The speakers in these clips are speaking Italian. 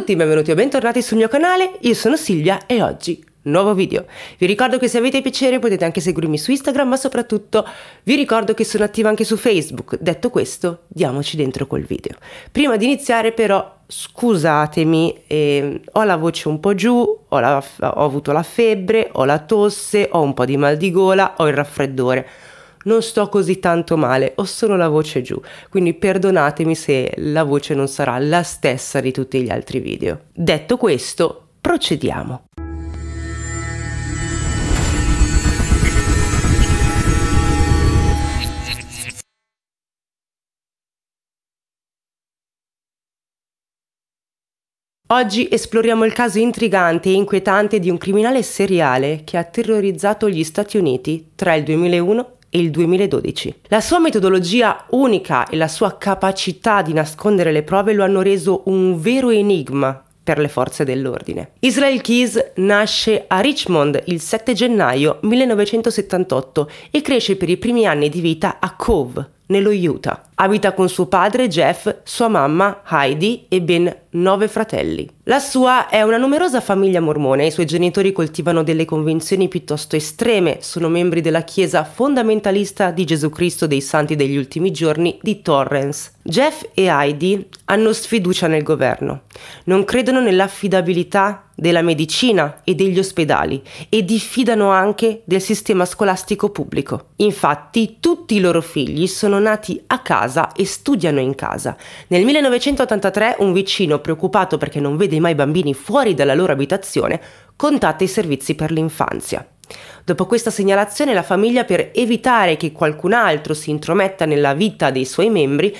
tutti, benvenuti o bentornati sul mio canale, io sono Silvia e oggi nuovo video. Vi ricordo che se avete piacere potete anche seguirmi su Instagram, ma soprattutto vi ricordo che sono attiva anche su Facebook. Detto questo, diamoci dentro col video. Prima di iniziare però, scusatemi, eh, ho la voce un po' giù, ho, la, ho avuto la febbre, ho la tosse, ho un po' di mal di gola, ho il raffreddore non sto così tanto male, ho solo la voce giù, quindi perdonatemi se la voce non sarà la stessa di tutti gli altri video. Detto questo, procediamo. Oggi esploriamo il caso intrigante e inquietante di un criminale seriale che ha terrorizzato gli Stati Uniti tra il 2001 e il 2012. La sua metodologia unica e la sua capacità di nascondere le prove lo hanno reso un vero enigma per le forze dell'ordine. Israel Keys nasce a Richmond il 7 gennaio 1978 e cresce per i primi anni di vita a Cove, nello Utah. Abita con suo padre Jeff, sua mamma Heidi e ben nove fratelli. La sua è una numerosa famiglia mormone, i suoi genitori coltivano delle convinzioni piuttosto estreme, sono membri della Chiesa fondamentalista di Gesù Cristo dei Santi degli Ultimi Giorni di Torrance. Jeff e Heidi hanno sfiducia nel governo, non credono nell'affidabilità della medicina e degli ospedali e diffidano anche del sistema scolastico pubblico. Infatti tutti i loro figli sono nati a casa e studiano in casa. Nel 1983 un vicino preoccupato perché non vede mai bambini fuori dalla loro abitazione contatta i servizi per l'infanzia. Dopo questa segnalazione la famiglia per evitare che qualcun altro si intrometta nella vita dei suoi membri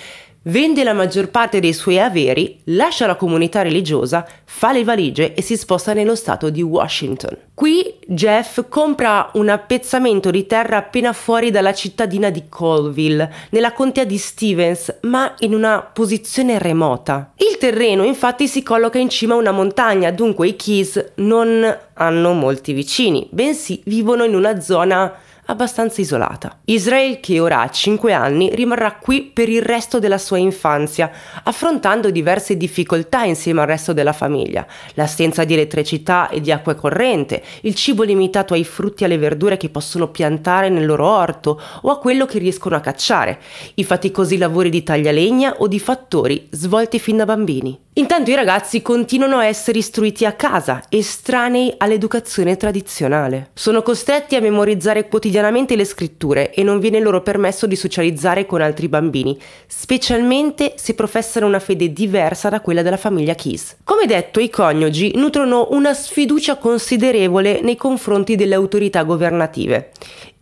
Vende la maggior parte dei suoi averi, lascia la comunità religiosa, fa le valigie e si sposta nello stato di Washington. Qui Jeff compra un appezzamento di terra appena fuori dalla cittadina di Colville, nella contea di Stevens, ma in una posizione remota. Il terreno infatti si colloca in cima a una montagna, dunque i Keys non hanno molti vicini, bensì vivono in una zona abbastanza isolata. Israel che ora ha 5 anni rimarrà qui per il resto della sua infanzia, affrontando diverse difficoltà insieme al resto della famiglia, l'assenza di elettricità e di acqua corrente, il cibo limitato ai frutti e alle verdure che possono piantare nel loro orto o a quello che riescono a cacciare, i faticosi lavori di taglialegna o di fattori svolti fin da bambini. Intanto i ragazzi continuano a essere istruiti a casa, estranei all'educazione tradizionale. Sono costretti a memorizzare quotidianamente quotidianamente le scritture e non viene loro permesso di socializzare con altri bambini, specialmente se professano una fede diversa da quella della famiglia Kiss. Come detto, i coniugi nutrono una sfiducia considerevole nei confronti delle autorità governative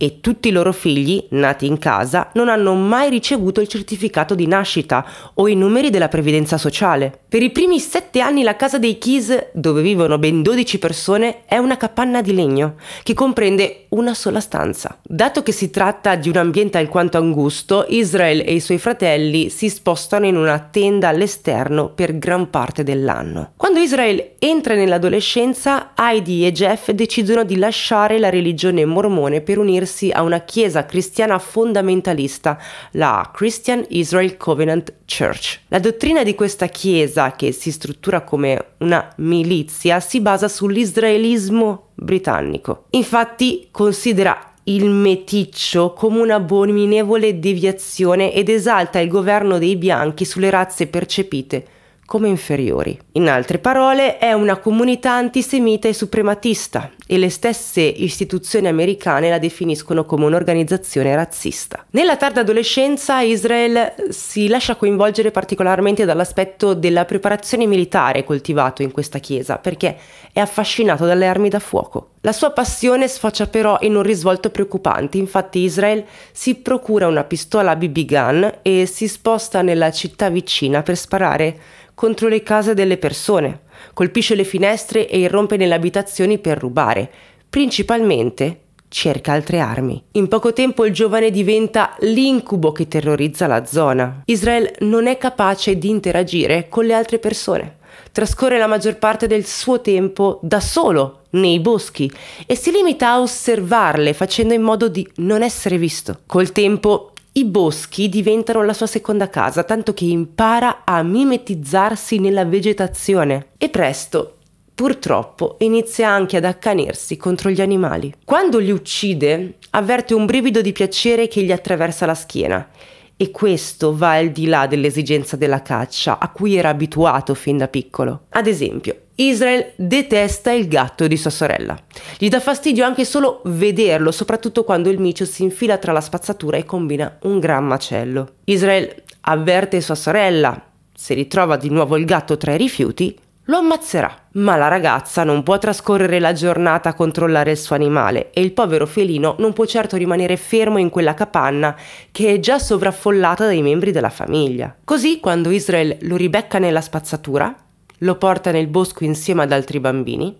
e tutti i loro figli, nati in casa, non hanno mai ricevuto il certificato di nascita o i numeri della previdenza sociale. Per i primi sette anni la casa dei Keys, dove vivono ben 12 persone, è una capanna di legno, che comprende una sola stanza. Dato che si tratta di un ambiente alquanto angusto, Israel e i suoi fratelli si spostano in una tenda all'esterno per gran parte dell'anno. Quando Israel entra nell'adolescenza, Heidi e Jeff decidono di lasciare la religione mormone per unirsi rivolgersi a una chiesa cristiana fondamentalista, la Christian Israel Covenant Church. La dottrina di questa chiesa, che si struttura come una milizia, si basa sull'israelismo britannico. Infatti considera il meticcio come una abominevole deviazione ed esalta il governo dei bianchi sulle razze percepite come inferiori. In altre parole, è una comunità antisemita e suprematista e le stesse istituzioni americane la definiscono come un'organizzazione razzista. Nella tarda adolescenza Israel eh, si lascia coinvolgere particolarmente dall'aspetto della preparazione militare coltivato in questa chiesa perché è affascinato dalle armi da fuoco. La sua passione sfocia però in un risvolto preoccupante, infatti Israel si procura una pistola BB gun e si sposta nella città vicina per sparare contro le case delle persone, colpisce le finestre e irrompe nelle abitazioni per rubare, principalmente cerca altre armi. In poco tempo il giovane diventa l'incubo che terrorizza la zona. Israel non è capace di interagire con le altre persone. Trascorre la maggior parte del suo tempo da solo nei boschi e si limita a osservarle facendo in modo di non essere visto. Col tempo i boschi diventano la sua seconda casa, tanto che impara a mimetizzarsi nella vegetazione e presto, purtroppo, inizia anche ad accanirsi contro gli animali. Quando li uccide, avverte un brivido di piacere che gli attraversa la schiena e questo va al di là dell'esigenza della caccia a cui era abituato fin da piccolo. Ad esempio, Israel detesta il gatto di sua sorella. Gli dà fastidio anche solo vederlo, soprattutto quando il micio si infila tra la spazzatura e combina un gran macello. Israel avverte sua sorella, se ritrova di nuovo il gatto tra i rifiuti, lo ammazzerà. Ma la ragazza non può trascorrere la giornata a controllare il suo animale e il povero felino non può certo rimanere fermo in quella capanna che è già sovraffollata dai membri della famiglia. Così quando Israel lo ribecca nella spazzatura, lo porta nel bosco insieme ad altri bambini,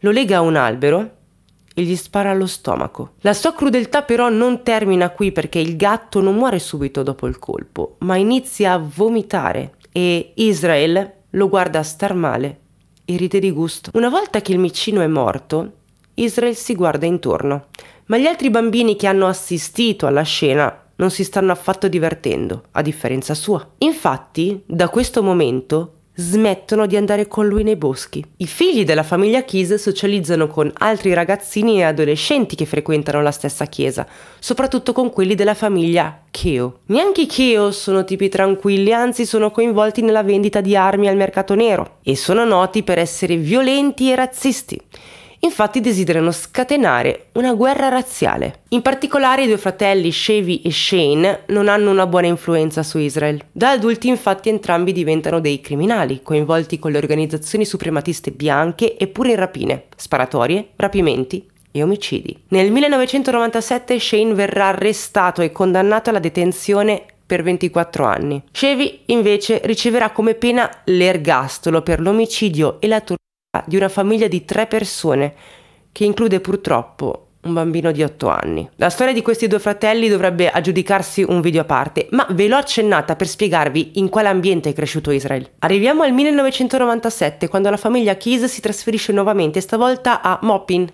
lo lega a un albero e gli spara allo stomaco. La sua crudeltà però non termina qui perché il gatto non muore subito dopo il colpo, ma inizia a vomitare e Israel lo guarda star male e ride di gusto. Una volta che il micino è morto, Israel si guarda intorno, ma gli altri bambini che hanno assistito alla scena non si stanno affatto divertendo, a differenza sua. Infatti, da questo momento, smettono di andare con lui nei boschi. I figli della famiglia Keys socializzano con altri ragazzini e adolescenti che frequentano la stessa chiesa, soprattutto con quelli della famiglia Keo. Neanche i Keo sono tipi tranquilli, anzi sono coinvolti nella vendita di armi al mercato nero e sono noti per essere violenti e razzisti. Infatti desiderano scatenare una guerra razziale. In particolare i due fratelli Chevy e Shane non hanno una buona influenza su Israel. Da adulti infatti entrambi diventano dei criminali, coinvolti con le organizzazioni suprematiste bianche e pure in rapine, sparatorie, rapimenti e omicidi. Nel 1997 Shane verrà arrestato e condannato alla detenzione per 24 anni. Chevy invece riceverà come pena l'ergastolo per l'omicidio e la tortura Ah, di una famiglia di tre persone, che include purtroppo un bambino di 8 anni. La storia di questi due fratelli dovrebbe aggiudicarsi un video a parte, ma ve l'ho accennata per spiegarvi in quale ambiente è cresciuto Israel. Arriviamo al 1997, quando la famiglia Keys si trasferisce nuovamente, stavolta a Maupin,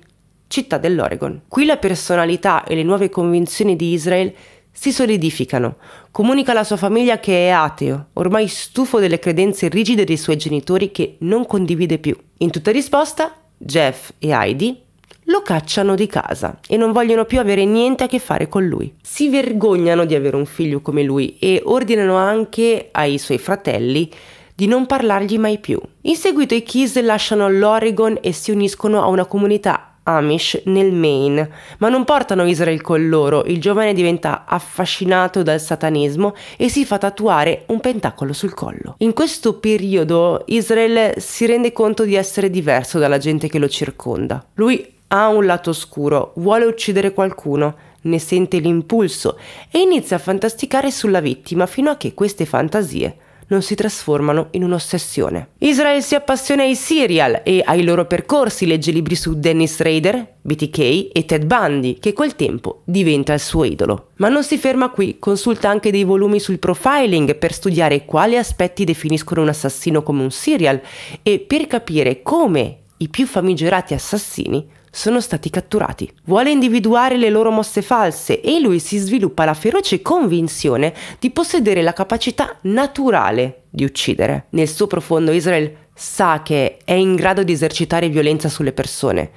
città dell'Oregon. Qui la personalità e le nuove convinzioni di Israel si solidificano. Comunica alla sua famiglia che è ateo, ormai stufo delle credenze rigide dei suoi genitori che non condivide più. In tutta risposta, Jeff e Heidi lo cacciano di casa e non vogliono più avere niente a che fare con lui. Si vergognano di avere un figlio come lui e ordinano anche ai suoi fratelli di non parlargli mai più. In seguito i Keys lasciano l'Oregon e si uniscono a una comunità Amish nel Maine, ma non portano Israel con loro, il giovane diventa affascinato dal satanismo e si fa tatuare un pentacolo sul collo. In questo periodo Israel si rende conto di essere diverso dalla gente che lo circonda. Lui ha un lato oscuro, vuole uccidere qualcuno, ne sente l'impulso e inizia a fantasticare sulla vittima fino a che queste fantasie non si trasformano in un'ossessione. Israel si appassiona ai serial e ai loro percorsi, legge libri su Dennis Rader, BTK e Ted Bundy, che col tempo diventa il suo idolo. Ma non si ferma qui, consulta anche dei volumi sul profiling per studiare quali aspetti definiscono un assassino come un serial e per capire come i più famigerati assassini sono stati catturati. Vuole individuare le loro mosse false e lui si sviluppa la feroce convinzione di possedere la capacità naturale di uccidere. Nel suo profondo Israel sa che è in grado di esercitare violenza sulle persone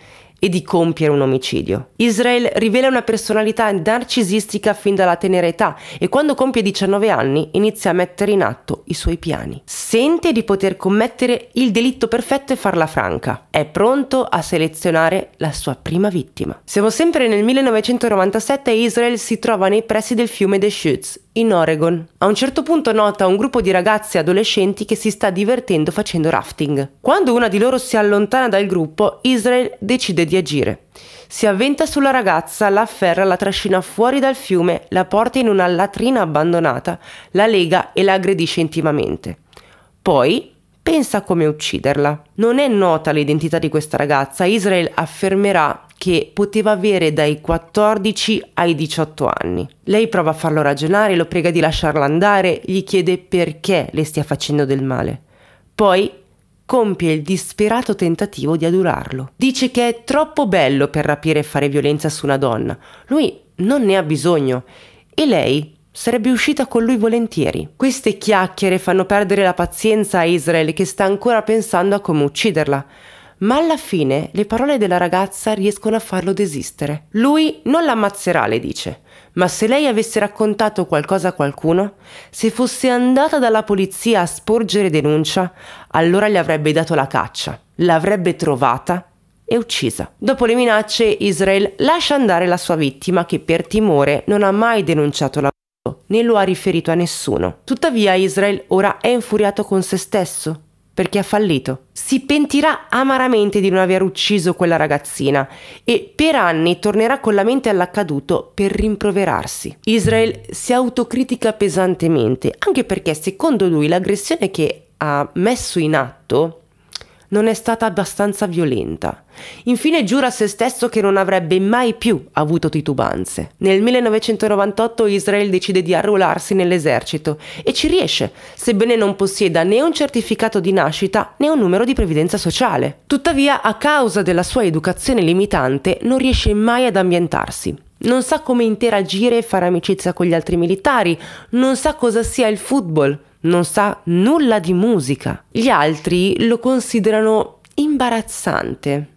e di compiere un omicidio. Israel rivela una personalità narcisistica fin dalla tenera età e quando compie 19 anni inizia a mettere in atto i suoi piani. Sente di poter commettere il delitto perfetto e farla franca. È pronto a selezionare la sua prima vittima. Siamo sempre nel 1997 e Israel si trova nei pressi del fiume Deschutes, in Oregon. A un certo punto nota un gruppo di ragazze e adolescenti che si sta divertendo facendo rafting. Quando una di loro si allontana dal gruppo, Israel decide di di agire. Si avventa sulla ragazza, la afferra, la trascina fuori dal fiume, la porta in una latrina abbandonata, la lega e la aggredisce intimamente. Poi pensa come ucciderla. Non è nota l'identità di questa ragazza, Israel affermerà che poteva avere dai 14 ai 18 anni. Lei prova a farlo ragionare, lo prega di lasciarla andare, gli chiede perché le stia facendo del male. Poi compie il disperato tentativo di adurarlo. Dice che è troppo bello per rapire e fare violenza su una donna. Lui non ne ha bisogno e lei sarebbe uscita con lui volentieri. Queste chiacchiere fanno perdere la pazienza a Israel che sta ancora pensando a come ucciderla. Ma alla fine le parole della ragazza riescono a farlo desistere. Lui non l'ammazzerà, le dice ma se lei avesse raccontato qualcosa a qualcuno, se fosse andata dalla polizia a sporgere denuncia, allora gli avrebbe dato la caccia, l'avrebbe trovata e uccisa. Dopo le minacce, Israel lascia andare la sua vittima che per timore non ha mai denunciato la né lo ha riferito a nessuno. Tuttavia Israel ora è infuriato con se stesso perché ha fallito. Si pentirà amaramente di non aver ucciso quella ragazzina e per anni tornerà con la mente all'accaduto per rimproverarsi. Israel si autocritica pesantemente, anche perché secondo lui l'aggressione che ha messo in atto non è stata abbastanza violenta. Infine giura a se stesso che non avrebbe mai più avuto titubanze. Nel 1998 Israel decide di arruolarsi nell'esercito e ci riesce, sebbene non possieda né un certificato di nascita né un numero di previdenza sociale. Tuttavia, a causa della sua educazione limitante, non riesce mai ad ambientarsi. Non sa come interagire e fare amicizia con gli altri militari, non sa cosa sia il football, non sa nulla di musica. Gli altri lo considerano imbarazzante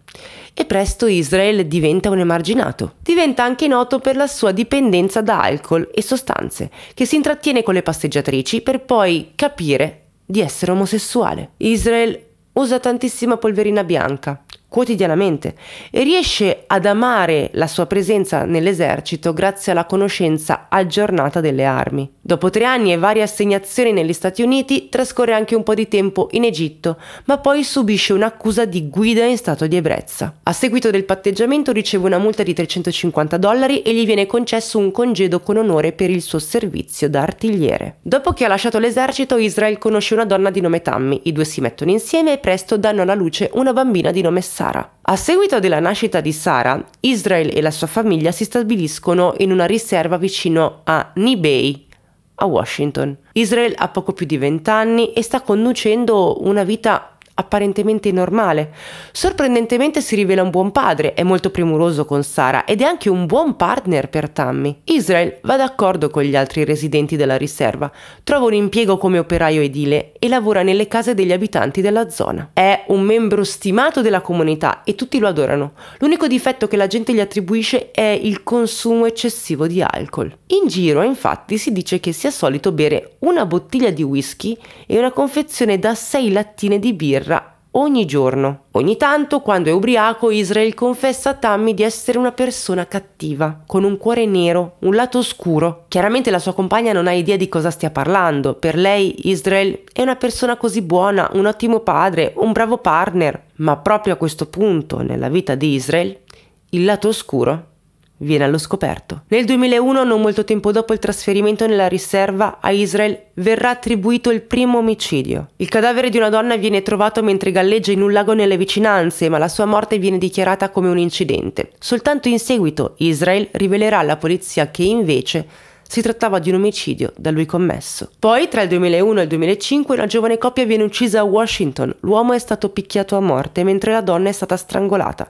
e presto Israel diventa un emarginato. Diventa anche noto per la sua dipendenza da alcol e sostanze, che si intrattiene con le passeggiatrici per poi capire di essere omosessuale. Israel usa tantissima polverina bianca, quotidianamente e riesce ad amare la sua presenza nell'esercito grazie alla conoscenza aggiornata delle armi. Dopo tre anni e varie assegnazioni negli Stati Uniti trascorre anche un po' di tempo in Egitto, ma poi subisce un'accusa di guida in stato di ebbrezza. A seguito del patteggiamento riceve una multa di 350 dollari e gli viene concesso un congedo con onore per il suo servizio da artigliere. Dopo che ha lasciato l'esercito, Israel conosce una donna di nome Tammy, i due si mettono insieme e presto danno alla luce una bambina di nome Sam. Sara. A seguito della nascita di Sara, Israel e la sua famiglia si stabiliscono in una riserva vicino a Nibei, a Washington. Israel ha poco più di 20 anni e sta conducendo una vita apparentemente normale. Sorprendentemente si rivela un buon padre, è molto premuroso con Sara ed è anche un buon partner per Tammy. Israel va d'accordo con gli altri residenti della riserva, trova un impiego come operaio edile e lavora nelle case degli abitanti della zona. È un membro stimato della comunità e tutti lo adorano. L'unico difetto che la gente gli attribuisce è il consumo eccessivo di alcol. In giro, infatti, si dice che sia solito bere una bottiglia di whisky e una confezione da 6 lattine di birra guerra ogni giorno. Ogni tanto, quando è ubriaco, Israel confessa a Tammy di essere una persona cattiva, con un cuore nero, un lato oscuro. Chiaramente la sua compagna non ha idea di cosa stia parlando. Per lei Israel è una persona così buona, un ottimo padre, un bravo partner. Ma proprio a questo punto nella vita di Israel, il lato oscuro viene allo scoperto. Nel 2001, non molto tempo dopo il trasferimento nella riserva a Israel, verrà attribuito il primo omicidio. Il cadavere di una donna viene trovato mentre galleggia in un lago nelle vicinanze, ma la sua morte viene dichiarata come un incidente. Soltanto in seguito Israel rivelerà alla polizia che invece si trattava di un omicidio da lui commesso. Poi, tra il 2001 e il 2005, una giovane coppia viene uccisa a Washington. L'uomo è stato picchiato a morte mentre la donna è stata strangolata.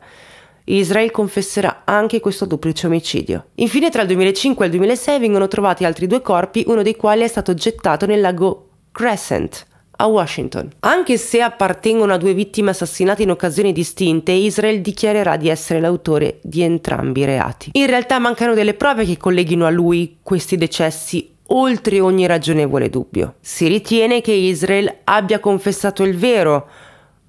Israel confesserà anche questo duplice omicidio. Infine tra il 2005 e il 2006 vengono trovati altri due corpi, uno dei quali è stato gettato nel lago Crescent, a Washington. Anche se appartengono a due vittime assassinate in occasioni distinte, Israel dichiarerà di essere l'autore di entrambi i reati. In realtà mancano delle prove che colleghino a lui questi decessi oltre ogni ragionevole dubbio. Si ritiene che Israel abbia confessato il vero,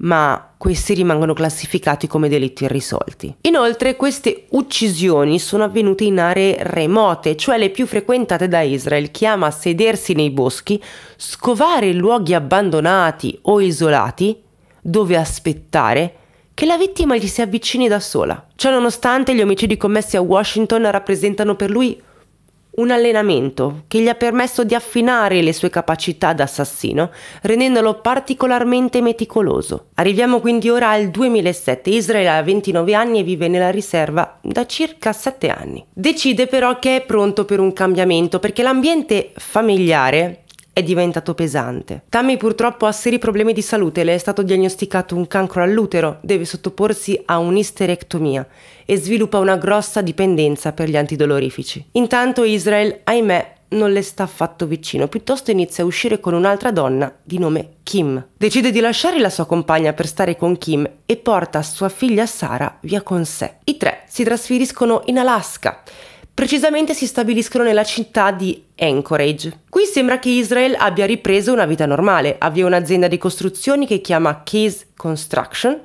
ma questi rimangono classificati come delitti irrisolti. Inoltre queste uccisioni sono avvenute in aree remote, cioè le più frequentate da Israel, che ama sedersi nei boschi, scovare luoghi abbandonati o isolati, dove aspettare che la vittima gli si avvicini da sola. Ciononostante gli omicidi commessi a Washington rappresentano per lui un allenamento che gli ha permesso di affinare le sue capacità d'assassino, rendendolo particolarmente meticoloso. Arriviamo quindi ora al 2007. Israel ha 29 anni e vive nella riserva da circa 7 anni. Decide però che è pronto per un cambiamento perché l'ambiente familiare è diventato pesante. Tammy purtroppo ha seri problemi di salute, le è stato diagnosticato un cancro all'utero, deve sottoporsi a un'isterectomia e sviluppa una grossa dipendenza per gli antidolorifici. Intanto Israel, ahimè, non le sta affatto vicino, piuttosto inizia a uscire con un'altra donna di nome Kim. Decide di lasciare la sua compagna per stare con Kim e porta sua figlia Sara via con sé. I tre si trasferiscono in Alaska Precisamente si stabiliscono nella città di Anchorage. Qui sembra che Israel abbia ripreso una vita normale, avvia un'azienda di costruzioni che chiama Case Construction,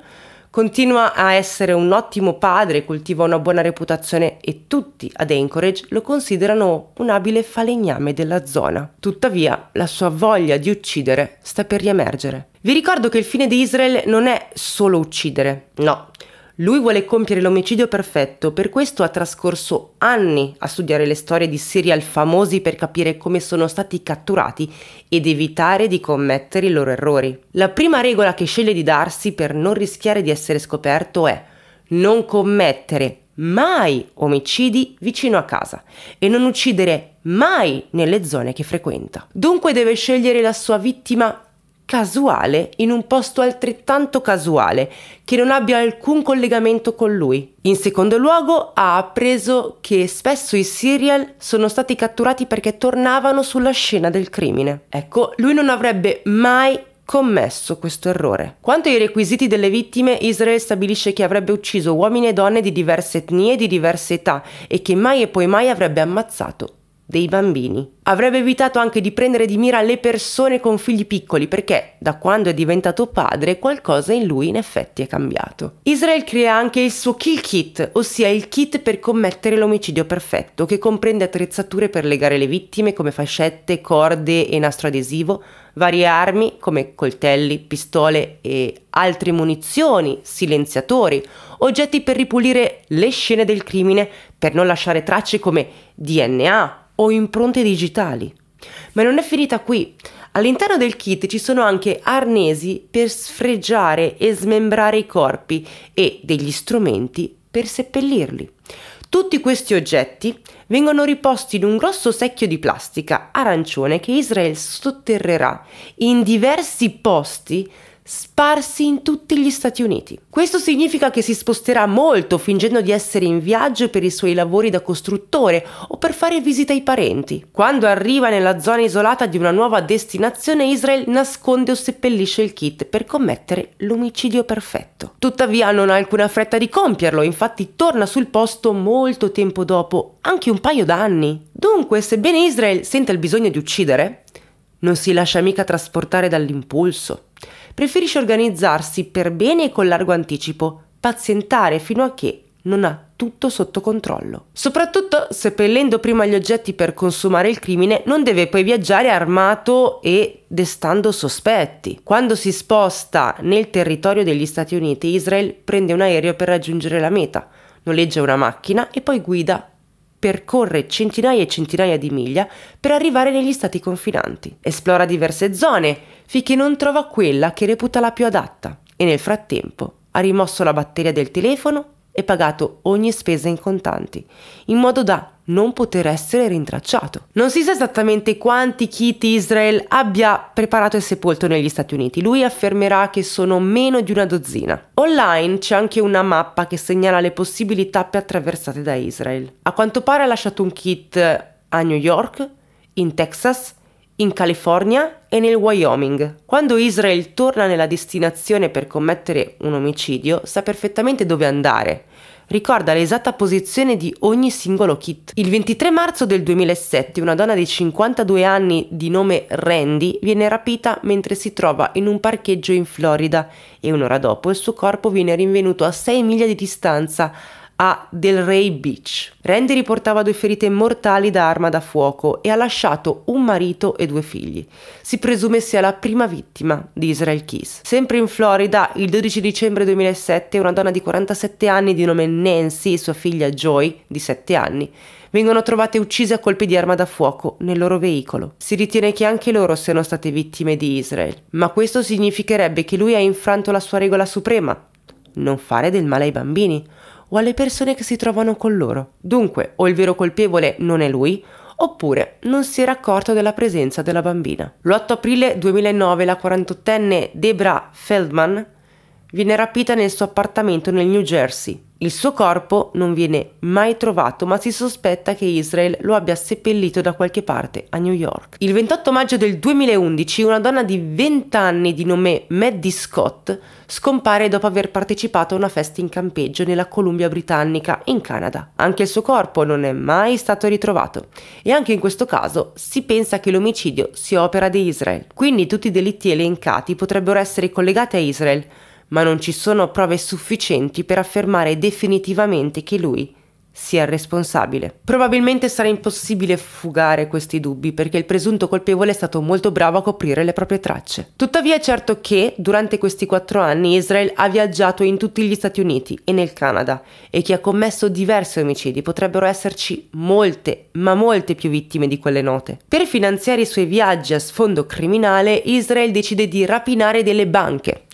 Continua a essere un ottimo padre, coltiva una buona reputazione e tutti ad Anchorage lo considerano un abile falegname della zona. Tuttavia, la sua voglia di uccidere sta per riemergere. Vi ricordo che il fine di Israel non è solo uccidere, no. Lui vuole compiere l'omicidio perfetto, per questo ha trascorso anni a studiare le storie di serial famosi per capire come sono stati catturati ed evitare di commettere i loro errori. La prima regola che sceglie di darsi per non rischiare di essere scoperto è non commettere mai omicidi vicino a casa e non uccidere mai nelle zone che frequenta. Dunque deve scegliere la sua vittima casuale in un posto altrettanto casuale che non abbia alcun collegamento con lui. In secondo luogo ha appreso che spesso i serial sono stati catturati perché tornavano sulla scena del crimine. Ecco, lui non avrebbe mai commesso questo errore. Quanto ai requisiti delle vittime, Israel stabilisce che avrebbe ucciso uomini e donne di diverse etnie e di diverse età e che mai e poi mai avrebbe ammazzato dei bambini. Avrebbe evitato anche di prendere di mira le persone con figli piccoli perché da quando è diventato padre qualcosa in lui in effetti è cambiato. Israel crea anche il suo kill kit, ossia il kit per commettere l'omicidio perfetto che comprende attrezzature per legare le vittime come fascette, corde e nastro adesivo, varie armi come coltelli, pistole e altre munizioni, silenziatori, oggetti per ripulire le scene del crimine per non lasciare tracce come DNA o impronte digitali. Ma non è finita qui. All'interno del kit ci sono anche arnesi per sfregiare e smembrare i corpi e degli strumenti per seppellirli. Tutti questi oggetti vengono riposti in un grosso secchio di plastica arancione che Israele sotterrerà in diversi posti sparsi in tutti gli Stati Uniti. Questo significa che si sposterà molto fingendo di essere in viaggio per i suoi lavori da costruttore o per fare visita ai parenti. Quando arriva nella zona isolata di una nuova destinazione, Israel nasconde o seppellisce il kit per commettere l'omicidio perfetto. Tuttavia non ha alcuna fretta di compierlo, infatti torna sul posto molto tempo dopo, anche un paio d'anni. Dunque, sebbene Israel senta il bisogno di uccidere, non si lascia mica trasportare dall'impulso preferisce organizzarsi per bene e con largo anticipo, pazientare fino a che non ha tutto sotto controllo. Soprattutto seppellendo prima gli oggetti per consumare il crimine, non deve poi viaggiare armato e destando sospetti. Quando si sposta nel territorio degli Stati Uniti, Israel prende un aereo per raggiungere la meta, noleggia una macchina e poi guida percorre centinaia e centinaia di miglia per arrivare negli stati confinanti. Esplora diverse zone finché non trova quella che reputa la più adatta e nel frattempo ha rimosso la batteria del telefono e pagato ogni spesa in contanti, in modo da non poter essere rintracciato. Non si sa esattamente quanti Kit Israel abbia preparato e sepolto negli Stati Uniti, lui affermerà che sono meno di una dozzina. Online c'è anche una mappa che segnala le possibili tappe attraversate da Israel. A quanto pare ha lasciato un kit a New York, in Texas, in California e nel Wyoming. Quando Israel torna nella destinazione per commettere un omicidio, sa perfettamente dove andare. Ricorda l'esatta posizione di ogni singolo kit. Il 23 marzo del 2007 una donna di 52 anni di nome Randy viene rapita mentre si trova in un parcheggio in Florida e un'ora dopo il suo corpo viene rinvenuto a 6 miglia di distanza a Delray Beach. Randy riportava due ferite mortali da arma da fuoco e ha lasciato un marito e due figli. Si presume sia la prima vittima di Israel Keys. Sempre in Florida, il 12 dicembre 2007, una donna di 47 anni di nome Nancy e sua figlia Joy di 7 anni vengono trovate uccise a colpi di arma da fuoco nel loro veicolo. Si ritiene che anche loro siano state vittime di Israel, ma questo significherebbe che lui ha infranto la sua regola suprema, non fare del male ai bambini, o alle persone che si trovano con loro. Dunque, o il vero colpevole non è lui, oppure non si era accorto della presenza della bambina. L'8 aprile 2009 la 48enne Debra Feldman viene rapita nel suo appartamento nel New Jersey. Il suo corpo non viene mai trovato, ma si sospetta che Israel lo abbia seppellito da qualche parte a New York. Il 28 maggio del 2011 una donna di 20 anni di nome Maddie Scott scompare dopo aver partecipato a una festa in campeggio nella Columbia Britannica, in Canada. Anche il suo corpo non è mai stato ritrovato e anche in questo caso si pensa che l'omicidio sia opera di Israel. Quindi tutti i delitti elencati potrebbero essere collegati a Israel, ma non ci sono prove sufficienti per affermare definitivamente che lui sia il responsabile. Probabilmente sarà impossibile fugare questi dubbi perché il presunto colpevole è stato molto bravo a coprire le proprie tracce. Tuttavia è certo che durante questi quattro anni Israel ha viaggiato in tutti gli Stati Uniti e nel Canada e che ha commesso diversi omicidi, potrebbero esserci molte, ma molte più vittime di quelle note. Per finanziare i suoi viaggi a sfondo criminale Israel decide di rapinare delle banche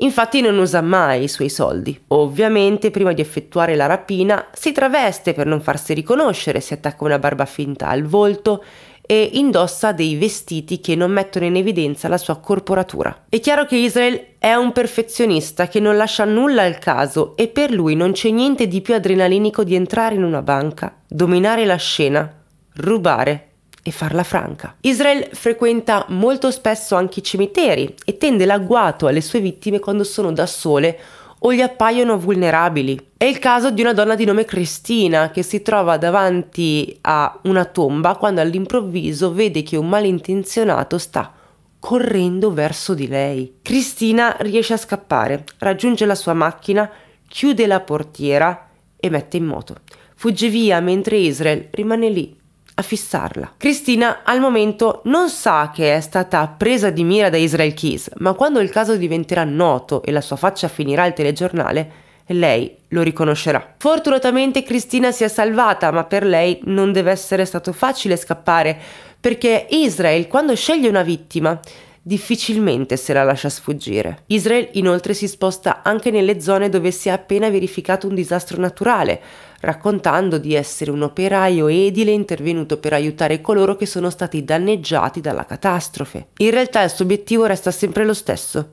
Infatti non usa mai i suoi soldi. Ovviamente prima di effettuare la rapina si traveste per non farsi riconoscere, si attacca una barba finta al volto e indossa dei vestiti che non mettono in evidenza la sua corporatura. È chiaro che Israel è un perfezionista che non lascia nulla al caso e per lui non c'è niente di più adrenalinico di entrare in una banca, dominare la scena, rubare e farla franca. Israel frequenta molto spesso anche i cimiteri e tende l'agguato alle sue vittime quando sono da sole o gli appaiono vulnerabili. È il caso di una donna di nome Cristina che si trova davanti a una tomba quando all'improvviso vede che un malintenzionato sta correndo verso di lei. Cristina riesce a scappare, raggiunge la sua macchina, chiude la portiera e mette in moto. Fugge via mentre Israel rimane lì a fissarla. Cristina al momento non sa che è stata presa di mira da Israel Keys, ma quando il caso diventerà noto e la sua faccia finirà al telegiornale, lei lo riconoscerà. Fortunatamente Cristina si è salvata, ma per lei non deve essere stato facile scappare, perché Israel, quando sceglie una vittima, difficilmente se la lascia sfuggire. Israel inoltre si sposta anche nelle zone dove si è appena verificato un disastro naturale, raccontando di essere un operaio edile intervenuto per aiutare coloro che sono stati danneggiati dalla catastrofe. In realtà il suo obiettivo resta sempre lo stesso,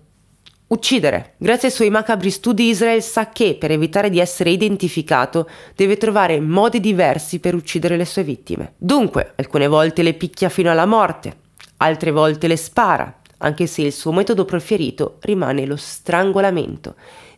Uccidere. Grazie ai suoi macabri studi Israel sa che, per evitare di essere identificato, deve trovare modi diversi per uccidere le sue vittime. Dunque, alcune volte le picchia fino alla morte, altre volte le spara, anche se il suo metodo preferito rimane lo strangolamento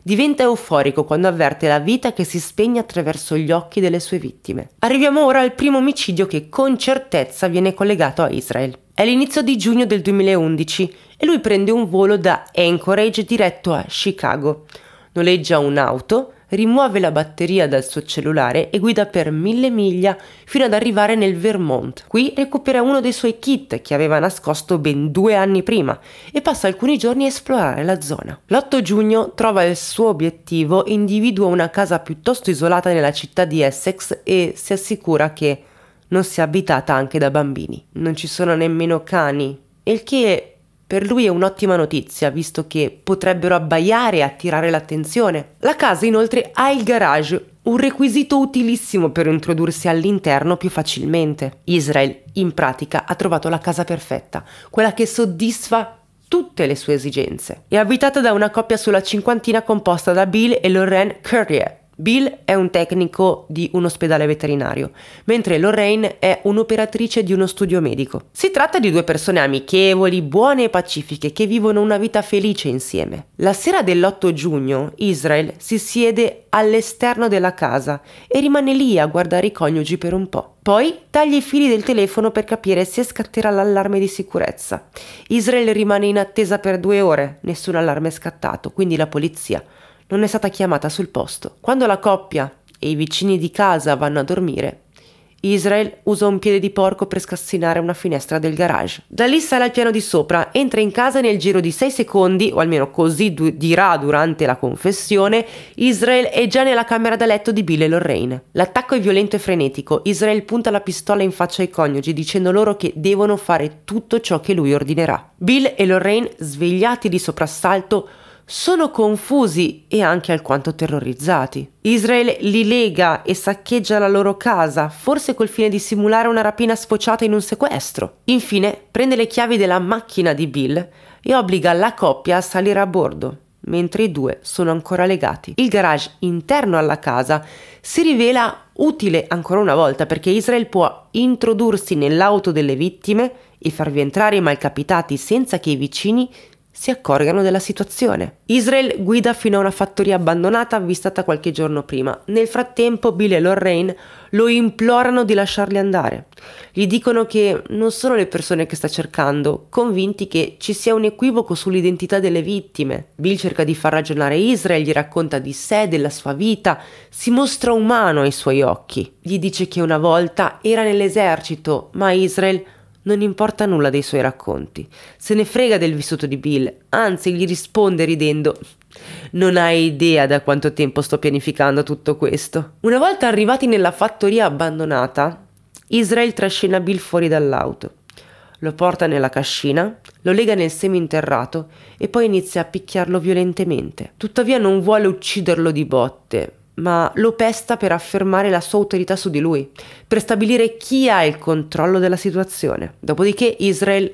diventa euforico quando avverte la vita che si spegne attraverso gli occhi delle sue vittime. Arriviamo ora al primo omicidio che con certezza viene collegato a Israel. È l'inizio di giugno del 2011 e lui prende un volo da Anchorage diretto a Chicago. Noleggia un'auto, rimuove la batteria dal suo cellulare e guida per mille miglia fino ad arrivare nel Vermont. Qui recupera uno dei suoi kit che aveva nascosto ben due anni prima e passa alcuni giorni a esplorare la zona. L'8 giugno trova il suo obiettivo, individua una casa piuttosto isolata nella città di Essex e si assicura che non sia abitata anche da bambini. Non ci sono nemmeno cani, il che per lui è un'ottima notizia, visto che potrebbero abbaiare e attirare l'attenzione. La casa inoltre ha il garage, un requisito utilissimo per introdursi all'interno più facilmente. Israel, in pratica, ha trovato la casa perfetta, quella che soddisfa tutte le sue esigenze. È abitata da una coppia sulla cinquantina composta da Bill e Lorraine Currier, Bill è un tecnico di un ospedale veterinario, mentre Lorraine è un'operatrice di uno studio medico. Si tratta di due persone amichevoli, buone e pacifiche che vivono una vita felice insieme. La sera dell'8 giugno Israel si siede all'esterno della casa e rimane lì a guardare i coniugi per un po'. Poi taglia i fili del telefono per capire se scatterà l'allarme di sicurezza. Israel rimane in attesa per due ore, nessun allarme è scattato, quindi la polizia non è stata chiamata sul posto. Quando la coppia e i vicini di casa vanno a dormire, Israel usa un piede di porco per scassinare una finestra del garage. Da lì sale al piano di sopra, entra in casa nel giro di 6 secondi, o almeno così du dirà durante la confessione, Israel è già nella camera da letto di Bill e Lorraine. L'attacco è violento e frenetico, Israel punta la pistola in faccia ai coniugi dicendo loro che devono fare tutto ciò che lui ordinerà. Bill e Lorraine, svegliati di soprassalto, sono confusi e anche alquanto terrorizzati. Israele li lega e saccheggia la loro casa, forse col fine di simulare una rapina sfociata in un sequestro. Infine, prende le chiavi della macchina di Bill e obbliga la coppia a salire a bordo mentre i due sono ancora legati. Il garage interno alla casa si rivela utile ancora una volta perché Israel può introdursi nell'auto delle vittime e farvi entrare i malcapitati senza che i vicini si accorgano della situazione. Israel guida fino a una fattoria abbandonata avvistata qualche giorno prima. Nel frattempo Bill e Lorraine lo implorano di lasciarli andare. Gli dicono che non sono le persone che sta cercando, convinti che ci sia un equivoco sull'identità delle vittime. Bill cerca di far ragionare Israel, gli racconta di sé, della sua vita, si mostra umano ai suoi occhi. Gli dice che una volta era nell'esercito, ma Israel non importa nulla dei suoi racconti, se ne frega del vissuto di Bill, anzi gli risponde ridendo non hai idea da quanto tempo sto pianificando tutto questo. Una volta arrivati nella fattoria abbandonata, Israel trascina Bill fuori dall'auto. Lo porta nella cascina, lo lega nel seminterrato e poi inizia a picchiarlo violentemente. Tuttavia non vuole ucciderlo di botte, ma lo pesta per affermare la sua autorità su di lui, per stabilire chi ha il controllo della situazione. Dopodiché Israel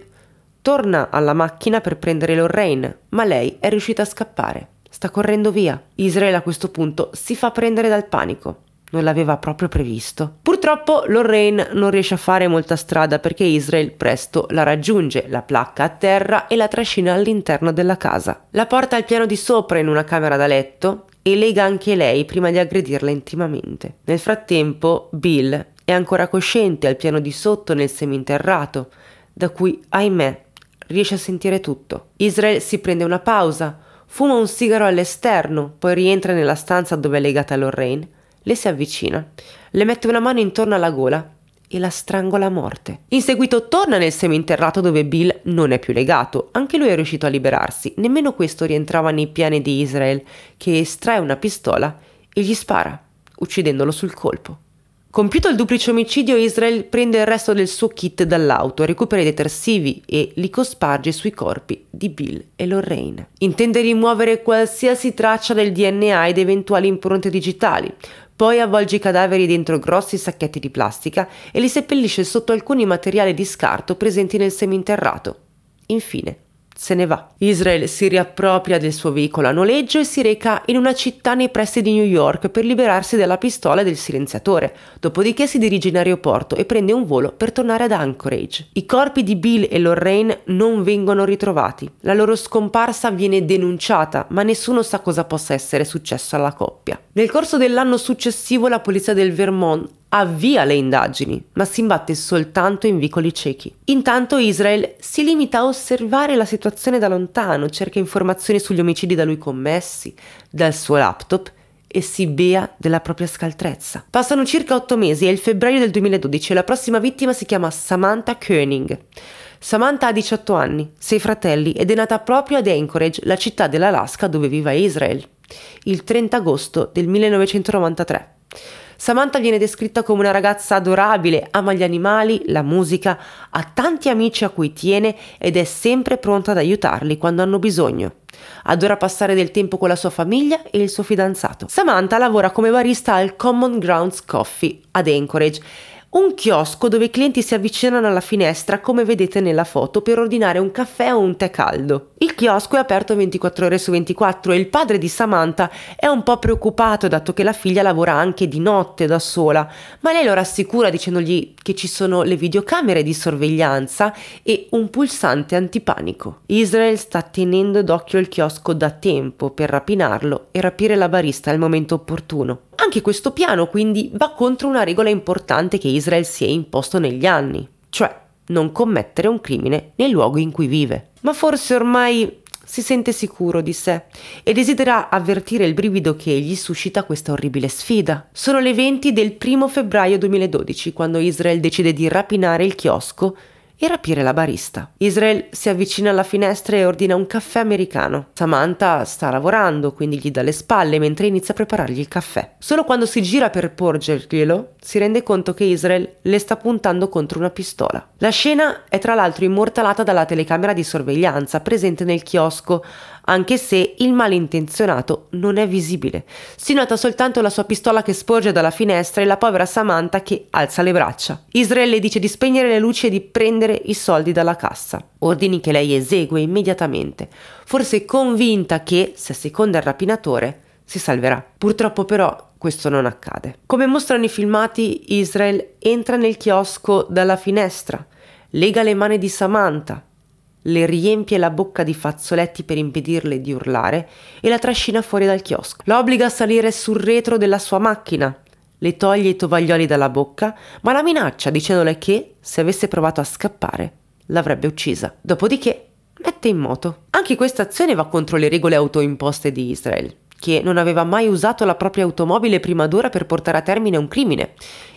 torna alla macchina per prendere Lorraine, ma lei è riuscita a scappare. Sta correndo via. Israel a questo punto si fa prendere dal panico. Non l'aveva proprio previsto. Purtroppo Lorraine non riesce a fare molta strada perché Israel presto la raggiunge, la placca a terra e la trascina all'interno della casa. La porta al piano di sopra in una camera da letto e lega anche lei prima di aggredirla intimamente. Nel frattempo, Bill è ancora cosciente al piano di sotto nel seminterrato, da cui, ahimè, riesce a sentire tutto. Israel si prende una pausa, fuma un sigaro all'esterno, poi rientra nella stanza dove è legata Lorraine, le si avvicina, le mette una mano intorno alla gola e la strangola a morte. In seguito torna nel seminterrato dove Bill non è più legato, anche lui è riuscito a liberarsi, nemmeno questo rientrava nei piani di Israel, che estrae una pistola e gli spara, uccidendolo sul colpo. Compiuto il duplice omicidio, Israel prende il resto del suo kit dall'auto, recupera i detersivi e li cosparge sui corpi di Bill e Lorraine. Intende rimuovere qualsiasi traccia del DNA ed eventuali impronte digitali, poi avvolge i cadaveri dentro grossi sacchetti di plastica e li seppellisce sotto alcuni materiali di scarto presenti nel seminterrato. Infine, se ne va. Israel si riappropria del suo veicolo a noleggio e si reca in una città nei pressi di New York per liberarsi della pistola e del silenziatore, dopodiché si dirige in aeroporto e prende un volo per tornare ad Anchorage. I corpi di Bill e Lorraine non vengono ritrovati, la loro scomparsa viene denunciata, ma nessuno sa cosa possa essere successo alla coppia. Nel corso dell'anno successivo la polizia del Vermont avvia le indagini, ma si imbatte soltanto in vicoli ciechi. Intanto Israel si limita a osservare la situazione da lontano, cerca informazioni sugli omicidi da lui commessi, dal suo laptop e si bea della propria scaltrezza. Passano circa otto mesi, è il febbraio del 2012 e la prossima vittima si chiama Samantha Koenig. Samantha ha 18 anni, sei fratelli ed è nata proprio ad Anchorage, la città dell'Alaska dove vive Israel, il 30 agosto del 1993. Samantha viene descritta come una ragazza adorabile, ama gli animali, la musica, ha tanti amici a cui tiene ed è sempre pronta ad aiutarli quando hanno bisogno. Adora passare del tempo con la sua famiglia e il suo fidanzato. Samantha lavora come barista al Common Grounds Coffee ad Anchorage un chiosco dove i clienti si avvicinano alla finestra, come vedete nella foto, per ordinare un caffè o un tè caldo. Il chiosco è aperto 24 ore su 24 e il padre di Samantha è un po' preoccupato dato che la figlia lavora anche di notte da sola, ma lei lo rassicura dicendogli che ci sono le videocamere di sorveglianza e un pulsante antipanico. Israel sta tenendo d'occhio il chiosco da tempo per rapinarlo e rapire la barista al momento opportuno. Anche questo piano quindi va contro una regola importante che Israel si è imposto negli anni, cioè non commettere un crimine nel luogo in cui vive. Ma forse ormai si sente sicuro di sé e desidera avvertire il brivido che gli suscita questa orribile sfida. Sono le 20 del 1 febbraio 2012 quando Israel decide di rapinare il chiosco e rapire la barista. Israel si avvicina alla finestra e ordina un caffè americano. Samantha sta lavorando, quindi gli dà le spalle mentre inizia a preparargli il caffè. Solo quando si gira per porgerglielo, si rende conto che Israel le sta puntando contro una pistola. La scena è tra l'altro immortalata dalla telecamera di sorveglianza presente nel chiosco, anche se il malintenzionato non è visibile. Si nota soltanto la sua pistola che sporge dalla finestra e la povera Samantha che alza le braccia. Israel le dice di spegnere le luci e di prendere i soldi dalla cassa. Ordini che lei esegue immediatamente, forse convinta che, se seconda il rapinatore, si salverà. Purtroppo però questo non accade. Come mostrano i filmati, Israel entra nel chiosco dalla finestra, lega le mani di Samantha, le riempie la bocca di fazzoletti per impedirle di urlare e la trascina fuori dal chiosco. La obbliga a salire sul retro della sua macchina, le toglie i tovaglioli dalla bocca, ma la minaccia dicendole che, se avesse provato a scappare, l'avrebbe uccisa. Dopodiché mette in moto. Anche questa azione va contro le regole autoimposte di Israele che non aveva mai usato la propria automobile prima d'ora per portare a termine un crimine.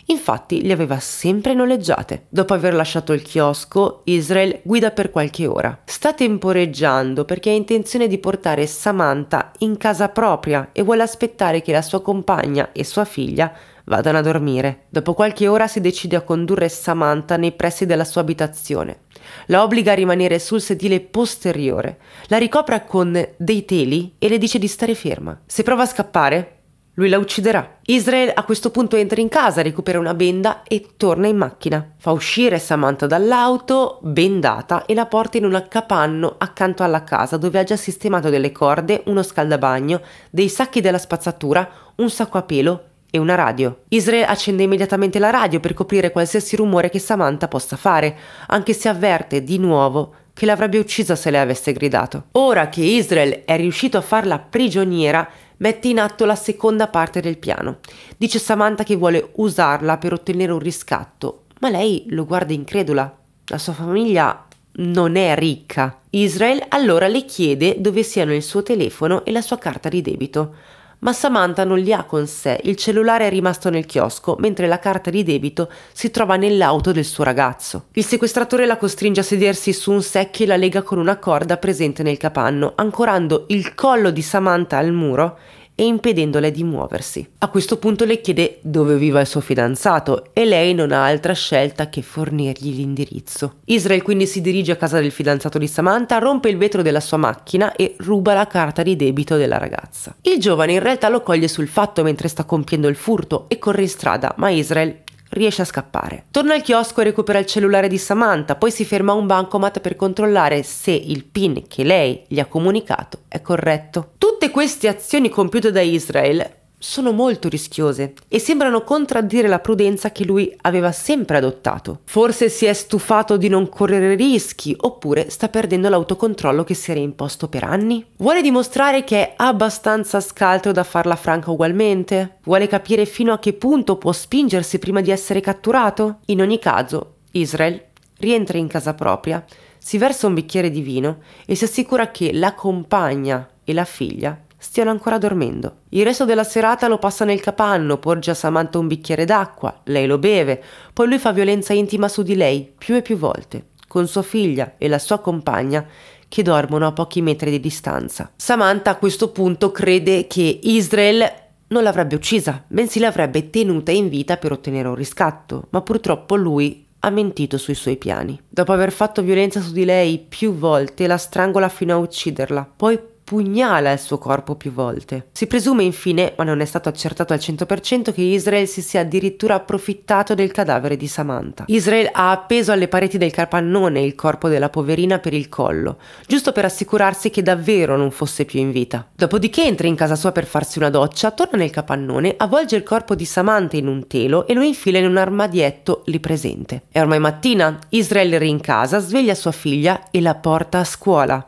Infatti le aveva sempre noleggiate. Dopo aver lasciato il chiosco, Israel guida per qualche ora. Sta temporeggiando perché ha intenzione di portare Samantha in casa propria e vuole aspettare che la sua compagna e sua figlia Vadano a dormire. Dopo qualche ora si decide a condurre Samantha nei pressi della sua abitazione. La obbliga a rimanere sul sedile posteriore, la ricopre con dei teli e le dice di stare ferma. Se prova a scappare, lui la ucciderà. Israel a questo punto entra in casa, recupera una benda e torna in macchina. Fa uscire Samantha dall'auto, bendata, e la porta in un accapanno accanto alla casa dove ha già sistemato delle corde, uno scaldabagno, dei sacchi della spazzatura, un sacco a pelo e una radio. Israel accende immediatamente la radio per coprire qualsiasi rumore che Samantha possa fare, anche se avverte di nuovo che l'avrebbe uccisa se le avesse gridato. Ora che Israel è riuscito a farla prigioniera, mette in atto la seconda parte del piano. Dice Samantha che vuole usarla per ottenere un riscatto, ma lei lo guarda incredula. La sua famiglia non è ricca. Israel allora le chiede dove siano il suo telefono e la sua carta di debito ma Samantha non li ha con sé, il cellulare è rimasto nel chiosco, mentre la carta di debito si trova nell'auto del suo ragazzo. Il sequestratore la costringe a sedersi su un secchio e la lega con una corda presente nel capanno, ancorando il collo di Samantha al muro e impedendole di muoversi. A questo punto le chiede dove viva il suo fidanzato e lei non ha altra scelta che fornirgli l'indirizzo. Israel quindi si dirige a casa del fidanzato di Samantha, rompe il vetro della sua macchina e ruba la carta di debito della ragazza. Il giovane in realtà lo coglie sul fatto mentre sta compiendo il furto e corre in strada, ma Israel riesce a scappare. Torna al chiosco e recupera il cellulare di Samantha, poi si ferma a un bancomat per controllare se il PIN che lei gli ha comunicato è corretto. Tutte queste azioni compiute da Israel sono molto rischiose e sembrano contraddire la prudenza che lui aveva sempre adottato. Forse si è stufato di non correre rischi oppure sta perdendo l'autocontrollo che si era imposto per anni. Vuole dimostrare che è abbastanza scaltro da farla franca ugualmente? Vuole capire fino a che punto può spingersi prima di essere catturato? In ogni caso, Israel rientra in casa propria, si versa un bicchiere di vino e si assicura che la compagna e la figlia stiano ancora dormendo. Il resto della serata lo passa nel capanno, porge a Samantha un bicchiere d'acqua, lei lo beve, poi lui fa violenza intima su di lei più e più volte, con sua figlia e la sua compagna che dormono a pochi metri di distanza. Samantha a questo punto crede che Israel non l'avrebbe uccisa, bensì l'avrebbe tenuta in vita per ottenere un riscatto, ma purtroppo lui ha mentito sui suoi piani. Dopo aver fatto violenza su di lei più volte, la strangola fino a ucciderla, poi pugnala il suo corpo più volte. Si presume infine, ma non è stato accertato al 100%, che Israel si sia addirittura approfittato del cadavere di Samantha. Israel ha appeso alle pareti del capannone il corpo della poverina per il collo, giusto per assicurarsi che davvero non fosse più in vita. Dopodiché entra in casa sua per farsi una doccia, torna nel capannone, avvolge il corpo di Samantha in un telo e lo infila in un armadietto lì presente. È ormai mattina, Israel rincasa, sveglia sua figlia e la porta a scuola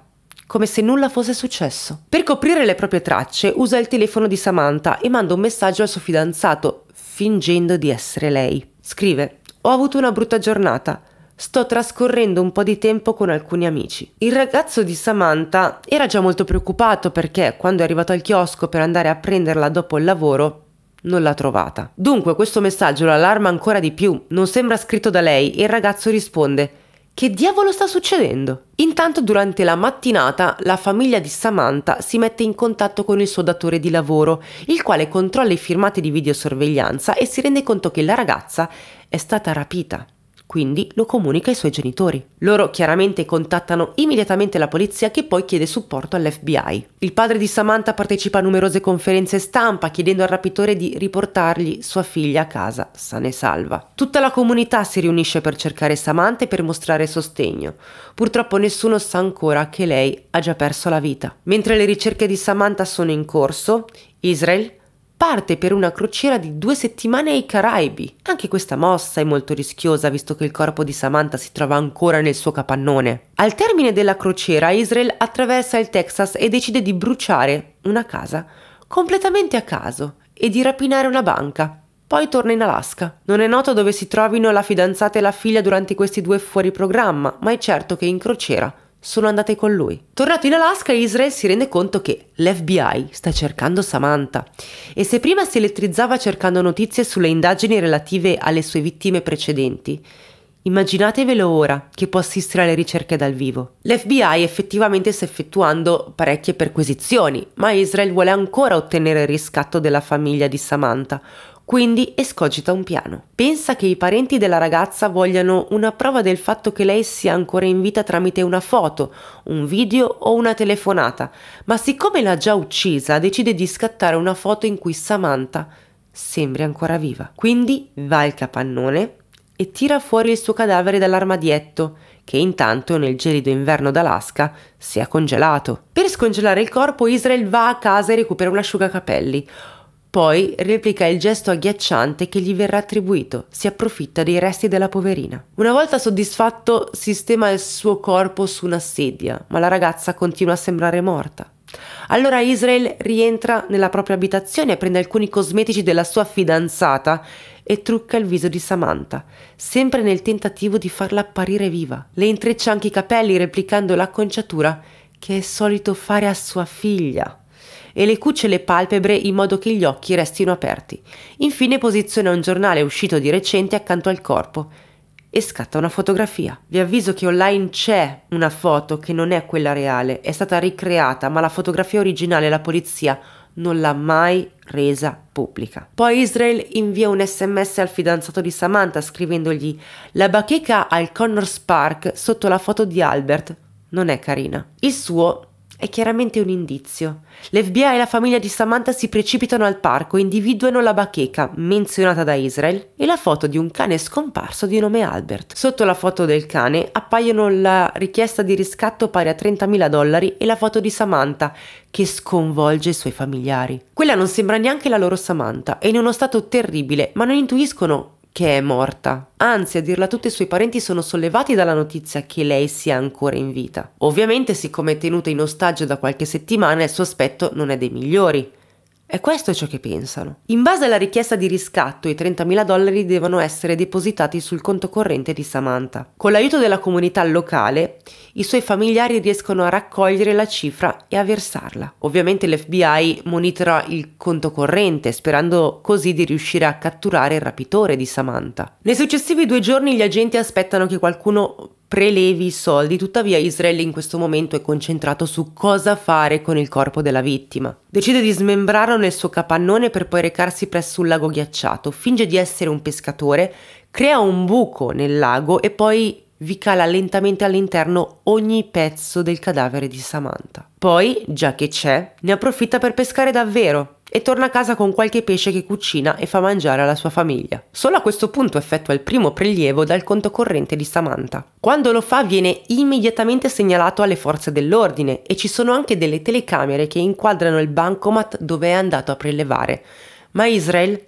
come se nulla fosse successo. Per coprire le proprie tracce usa il telefono di Samantha e manda un messaggio al suo fidanzato, fingendo di essere lei. Scrive, ho avuto una brutta giornata, sto trascorrendo un po' di tempo con alcuni amici. Il ragazzo di Samantha era già molto preoccupato perché quando è arrivato al chiosco per andare a prenderla dopo il lavoro, non l'ha trovata. Dunque questo messaggio l'allarma ancora di più, non sembra scritto da lei e il ragazzo risponde che diavolo sta succedendo? Intanto durante la mattinata la famiglia di Samantha si mette in contatto con il suo datore di lavoro, il quale controlla i firmati di videosorveglianza e si rende conto che la ragazza è stata rapita quindi lo comunica ai suoi genitori. Loro chiaramente contattano immediatamente la polizia che poi chiede supporto all'FBI. Il padre di Samantha partecipa a numerose conferenze stampa chiedendo al rapitore di riportargli sua figlia a casa sana e salva. Tutta la comunità si riunisce per cercare Samantha e per mostrare sostegno. Purtroppo nessuno sa ancora che lei ha già perso la vita. Mentre le ricerche di Samantha sono in corso, Israel, parte per una crociera di due settimane ai Caraibi. Anche questa mossa è molto rischiosa visto che il corpo di Samantha si trova ancora nel suo capannone. Al termine della crociera Israel attraversa il Texas e decide di bruciare una casa completamente a caso e di rapinare una banca. Poi torna in Alaska. Non è noto dove si trovino la fidanzata e la figlia durante questi due fuori programma, ma è certo che in crociera sono andate con lui. Tornato in Alaska, Israel si rende conto che l'FBI sta cercando Samantha e se prima si elettrizzava cercando notizie sulle indagini relative alle sue vittime precedenti, Immaginatevelo ora che può assistere alle ricerche dal vivo. L'FBI effettivamente sta effettuando parecchie perquisizioni, ma Israel vuole ancora ottenere il riscatto della famiglia di Samantha, quindi escogita un piano. Pensa che i parenti della ragazza vogliano una prova del fatto che lei sia ancora in vita tramite una foto, un video o una telefonata, ma siccome l'ha già uccisa decide di scattare una foto in cui Samantha sembri ancora viva. Quindi va al capannone e tira fuori il suo cadavere dall'armadietto, che intanto nel gelido inverno d'Alaska si è congelato. Per scongelare il corpo Israel va a casa e recupera un asciugacapelli. Poi replica il gesto agghiacciante che gli verrà attribuito, si approfitta dei resti della poverina. Una volta soddisfatto, sistema il suo corpo su una sedia, ma la ragazza continua a sembrare morta. Allora Israel rientra nella propria abitazione, prende alcuni cosmetici della sua fidanzata e trucca il viso di Samantha, sempre nel tentativo di farla apparire viva. Le intreccia anche i capelli replicando l'acconciatura che è solito fare a sua figlia e le cucce le palpebre in modo che gli occhi restino aperti. Infine posiziona un giornale uscito di recente accanto al corpo e scatta una fotografia. Vi avviso che online c'è una foto che non è quella reale, è stata ricreata, ma la fotografia originale la polizia non l'ha mai resa pubblica. Poi Israel invia un sms al fidanzato di Samantha scrivendogli la bacheca al Connors Park sotto la foto di Albert non è carina. Il suo è chiaramente un indizio. L'FBI e la famiglia di Samantha si precipitano al parco e individuano la bacheca, menzionata da Israel, e la foto di un cane scomparso di nome Albert. Sotto la foto del cane appaiono la richiesta di riscatto pari a 30.000 dollari e la foto di Samantha, che sconvolge i suoi familiari. Quella non sembra neanche la loro Samantha, è in uno stato terribile, ma non intuiscono che è morta. Anzi, a dirla tutta, i suoi parenti sono sollevati dalla notizia che lei sia ancora in vita. Ovviamente, siccome è tenuta in ostaggio da qualche settimana, il suo aspetto non è dei migliori. E questo è ciò che pensano. In base alla richiesta di riscatto, i 30.000 dollari devono essere depositati sul conto corrente di Samantha. Con l'aiuto della comunità locale, i suoi familiari riescono a raccogliere la cifra e a versarla. Ovviamente l'FBI monitora il conto corrente, sperando così di riuscire a catturare il rapitore di Samantha. Nei successivi due giorni gli agenti aspettano che qualcuno prelevi i soldi, tuttavia Israele in questo momento è concentrato su cosa fare con il corpo della vittima. Decide di smembrarlo nel suo capannone per poi recarsi presso un lago ghiacciato, finge di essere un pescatore, crea un buco nel lago e poi vi cala lentamente all'interno ogni pezzo del cadavere di Samantha. Poi, già che c'è, ne approfitta per pescare davvero, e torna a casa con qualche pesce che cucina e fa mangiare alla sua famiglia. Solo a questo punto effettua il primo prelievo dal conto corrente di Samantha. Quando lo fa viene immediatamente segnalato alle forze dell'ordine e ci sono anche delle telecamere che inquadrano il bancomat dove è andato a prelevare. Ma Israel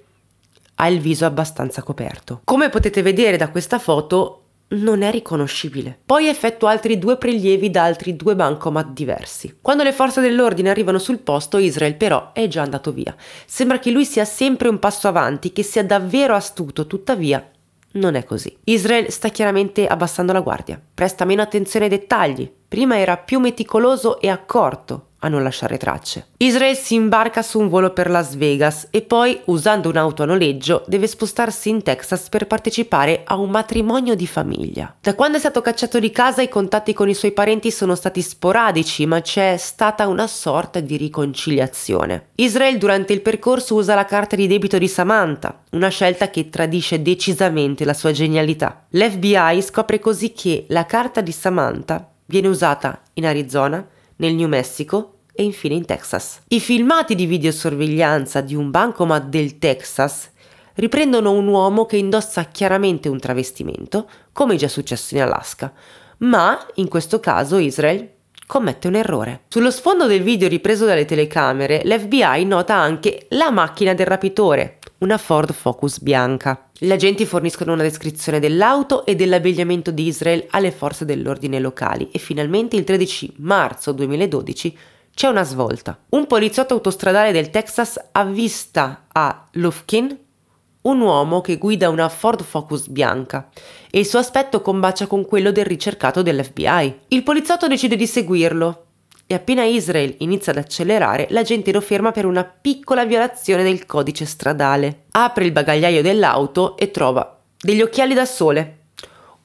ha il viso abbastanza coperto. Come potete vedere da questa foto, non è riconoscibile. Poi effettua altri due prelievi da altri due bancomat diversi. Quando le forze dell'ordine arrivano sul posto, Israel però è già andato via. Sembra che lui sia sempre un passo avanti, che sia davvero astuto, tuttavia non è così. Israel sta chiaramente abbassando la guardia, presta meno attenzione ai dettagli, prima era più meticoloso e accorto, a non lasciare tracce. Israel si imbarca su un volo per Las Vegas e poi, usando un'auto a noleggio, deve spostarsi in Texas per partecipare a un matrimonio di famiglia. Da quando è stato cacciato di casa i contatti con i suoi parenti sono stati sporadici, ma c'è stata una sorta di riconciliazione. Israel durante il percorso usa la carta di debito di Samantha, una scelta che tradisce decisamente la sua genialità. L'FBI scopre così che la carta di Samantha viene usata in Arizona nel New Mexico e infine in Texas. I filmati di videosorveglianza di un bancomat del Texas riprendono un uomo che indossa chiaramente un travestimento, come già successo in Alaska, ma in questo caso Israel commette un errore. Sullo sfondo del video ripreso dalle telecamere, l'FBI nota anche la macchina del rapitore, una Ford Focus bianca. Gli agenti forniscono una descrizione dell'auto e dell'abbigliamento di Israel alle forze dell'ordine locali e finalmente il 13 marzo 2012 c'è una svolta. Un poliziotto autostradale del Texas avvista a Lufkin un uomo che guida una Ford Focus bianca e il suo aspetto combacia con quello del ricercato dell'FBI. Il poliziotto decide di seguirlo, e appena Israel inizia ad accelerare, la gente lo ferma per una piccola violazione del codice stradale. Apre il bagagliaio dell'auto e trova degli occhiali da sole,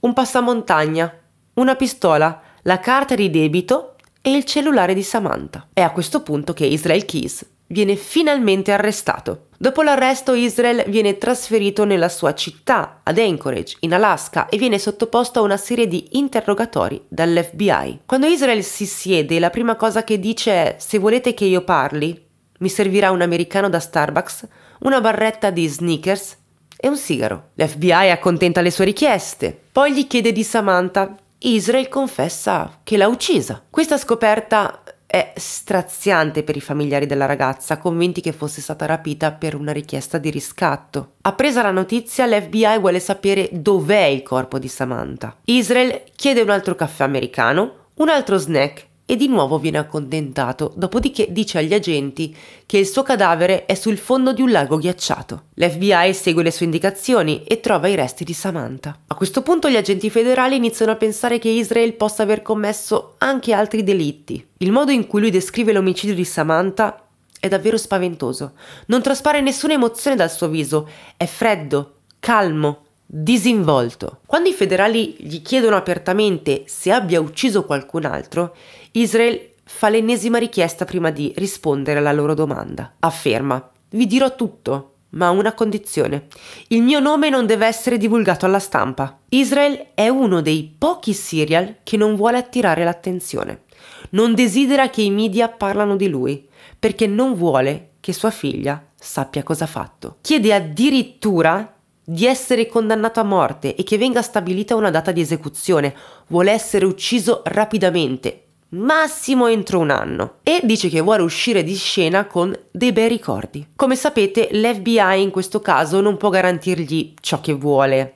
un passamontagna, una pistola, la carta di debito e il cellulare di Samantha. È a questo punto che Israel Keys viene finalmente arrestato. Dopo l'arresto Israel viene trasferito nella sua città, ad Anchorage, in Alaska, e viene sottoposto a una serie di interrogatori dall'FBI. Quando Israel si siede, la prima cosa che dice è se volete che io parli, mi servirà un americano da Starbucks, una barretta di sneakers e un sigaro. L'FBI accontenta le sue richieste, poi gli chiede di Samantha. Israel confessa che l'ha uccisa. Questa scoperta è straziante per i familiari della ragazza, convinti che fosse stata rapita per una richiesta di riscatto. Appresa la notizia, l'FBI vuole sapere dov'è il corpo di Samantha. Israel chiede un altro caffè americano, un altro snack e di nuovo viene accontentato, dopodiché dice agli agenti che il suo cadavere è sul fondo di un lago ghiacciato. L'FBI segue le sue indicazioni e trova i resti di Samantha. A questo punto gli agenti federali iniziano a pensare che Israel possa aver commesso anche altri delitti. Il modo in cui lui descrive l'omicidio di Samantha è davvero spaventoso. Non traspare nessuna emozione dal suo viso, è freddo, calmo, disinvolto. Quando i federali gli chiedono apertamente se abbia ucciso qualcun altro, Israel fa l'ennesima richiesta prima di rispondere alla loro domanda. Afferma, vi dirò tutto, ma a una condizione. Il mio nome non deve essere divulgato alla stampa. Israel è uno dei pochi serial che non vuole attirare l'attenzione. Non desidera che i media parlano di lui, perché non vuole che sua figlia sappia cosa ha fatto. Chiede addirittura di essere condannato a morte e che venga stabilita una data di esecuzione. Vuole essere ucciso rapidamente, massimo entro un anno e dice che vuole uscire di scena con dei bei ricordi. Come sapete l'FBI in questo caso non può garantirgli ciò che vuole.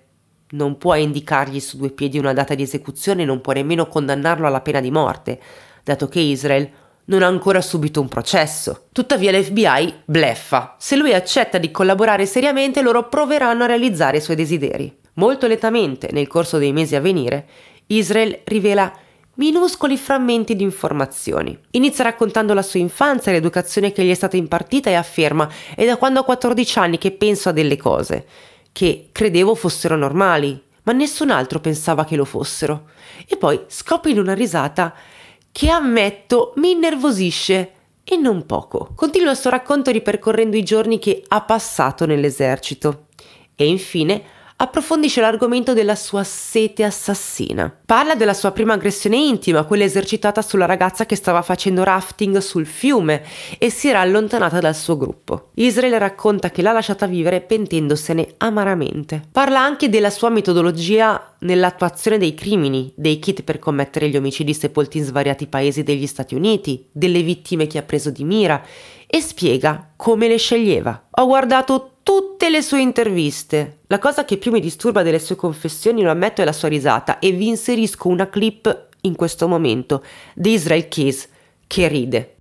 Non può indicargli su due piedi una data di esecuzione non può nemmeno condannarlo alla pena di morte, dato che Israel non ha ancora subito un processo. Tuttavia l'FBI bleffa. Se lui accetta di collaborare seriamente, loro proveranno a realizzare i suoi desideri. Molto lentamente, nel corso dei mesi a venire, Israel rivela minuscoli frammenti di informazioni. Inizia raccontando la sua infanzia e l'educazione che gli è stata impartita e afferma è da quando ho 14 anni che penso a delle cose che credevo fossero normali, ma nessun altro pensava che lo fossero. E poi scopre in una risata che ammetto mi innervosisce e non poco. Continua il suo racconto ripercorrendo i giorni che ha passato nell'esercito. E infine approfondisce l'argomento della sua sete assassina. Parla della sua prima aggressione intima, quella esercitata sulla ragazza che stava facendo rafting sul fiume e si era allontanata dal suo gruppo. Israel racconta che l'ha lasciata vivere pentendosene amaramente. Parla anche della sua metodologia nell'attuazione dei crimini, dei kit per commettere gli omicidi sepolti in svariati paesi degli Stati Uniti, delle vittime che ha preso di mira e spiega come le sceglieva. Ho guardato tutte le sue interviste. La cosa che più mi disturba delle sue confessioni, lo ammetto, è la sua risata e vi inserisco una clip in questo momento di Israel Keys che ride.